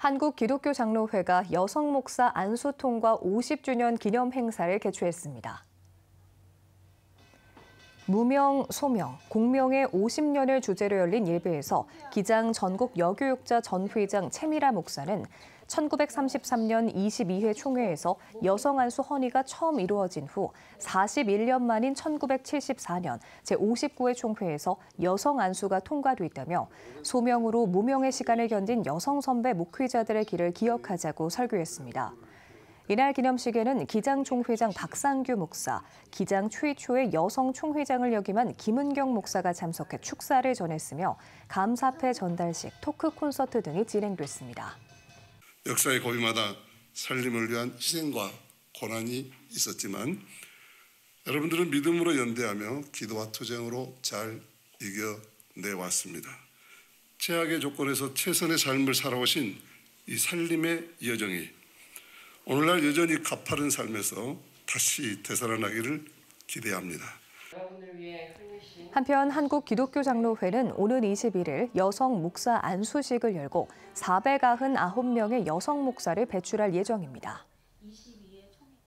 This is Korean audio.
한국 기독교 장로회가 여성 목사 안수통과 50주년 기념 행사를 개최했습니다. 무명, 소명, 공명의 50년을 주제로 열린 예배에서 기장 전국 여교육자 전 회장 채미라 목사는 1933년 22회 총회에서 여성 안수 헌의가 처음 이루어진 후 41년 만인 1974년 제59회 총회에서 여성 안수가 통과됐다며 소명으로 무명의 시간을 견딘 여성 선배 목회자들의 길을 기억하자고 설교했습니다. 이날 기념식에는 기장 총회장 박상규 목사, 기장 최초의 여성 총회장을 역임한 김은경 목사가 참석해 축사를 전했으며 감사패 전달식, 토크 콘서트 등이 진행됐습니다. 역사의 고비마다 살림을 위한 희생과 고난이 있었지만 여러분들은 믿음으로 연대하며 기도와 투쟁으로 잘 이겨내왔습니다. 최악의 조건에서 최선의 삶을 살아오신 이 살림의 여정이 오늘날 여전히 가파른 삶에서 다시 되살아나기를 기대합니다. 한편 한국 기독교 장로회는 오는 21일 여성 목사 안수식을 열고 499명의 여성 목사를 배출할 예정입니다.